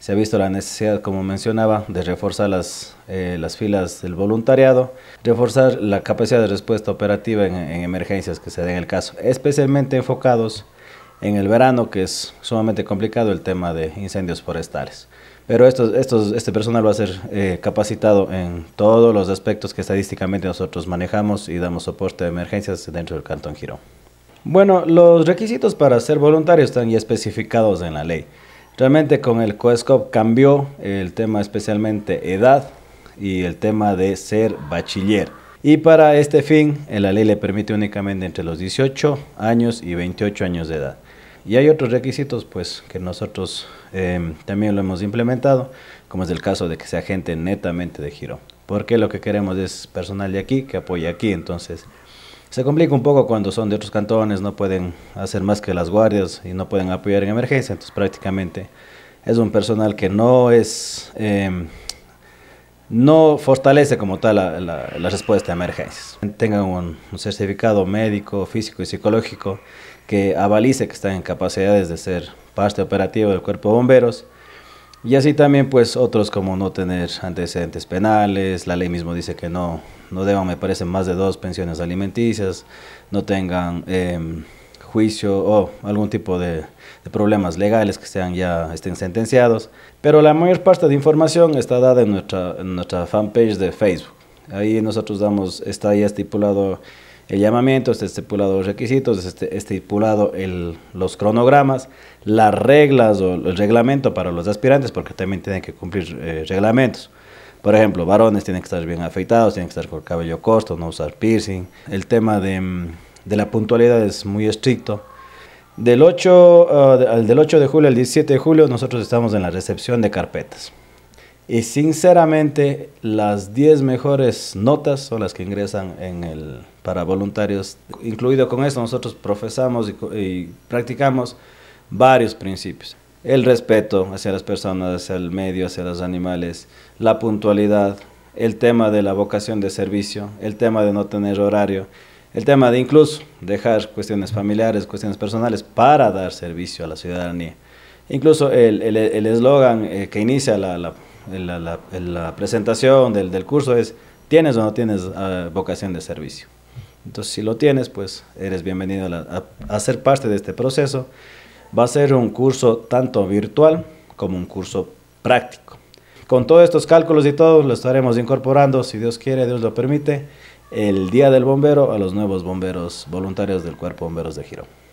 se ha visto la necesidad, como mencionaba, de reforzar las, eh, las filas del voluntariado, reforzar la capacidad de respuesta operativa en, emergencias que se den el caso, especialmente enfocados en el verano, que es sumamente complicado el tema de incendios forestales. Pero estos, estos, este personal va a ser eh, capacitado en todos los aspectos que estadísticamente nosotros manejamos y damos soporte a emergencias dentro del Cantón Girón. Bueno, los requisitos para ser voluntario están ya especificados en la ley. Realmente con el COESCOP cambió el tema especialmente edad y el tema de ser bachiller. Y para este fin, la ley le permite únicamente entre los 18 años y 28 años de edad. Y hay otros requisitos pues que nosotros em, también lo hemos implementado, como es el caso de que sea gente netamente de giro. Porque lo que queremos es personal de aquí que apoye aquí, entonces se complica un poco cuando son de otros cantones, no pueden hacer más que las guardias y no pueden apoyar en emergencia, entonces prácticamente es un personal que no es, em, no fortalece como tal la, respuesta a emergencias. Tengan un, certificado médico, físico y psicológico que avalice que están en capacidades de ser parte operativa del cuerpo de bomberos y así también pues otros como no tener antecedentes penales, la ley mismo dice que no, no deban, me parece, más de dos pensiones alimenticias, no tengan em, juicio o algún tipo de, problemas legales que sean ya estén sentenciados. Pero la mayor parte de información está dada en nuestra, en nuestra fanpage de Facebook. Ahí nosotros damos, está ya estipulado el llamamiento, está estipulado los requisitos, está estipulado el, los cronogramas, las reglas o el reglamento para los aspirantes, porque también tienen que cumplir eh, reglamentos. Por ejemplo, varones tienen que estar bien afeitados, tienen que estar con cabello corto, no usar piercing. El tema de, mm, la puntualidad es muy estricto. Del 8, ah, del 8 de julio al 17 de julio nosotros estamos en la recepción de carpetas. Y sinceramente, las 10 mejores notas son las que ingresan en el, para voluntarios. Incluido con eso, nosotros profesamos y, practicamos varios principios. El respeto hacia las personas, hacia el medio, hacia los animales, la puntualidad, el tema de la vocación de servicio, el tema de no tener horario, el tema de incluso dejar cuestiones familiares, cuestiones personales para dar servicio a la ciudadanía. Incluso el eslogan eh, que inicia la, la, presentación del, curso es, ¿tienes o no tienes ah, vocación de servicio? Entonces, si lo tienes, pues eres bienvenido a, ser parte de este proceso. Va a ser un curso tanto virtual como un curso práctico. Con todos estos cálculos y todo, lo estaremos incorporando, si Dios quiere, Dios lo permite, el Día del Bombero a los nuevos bomberos voluntarios del Cuerpo Bomberos de Giro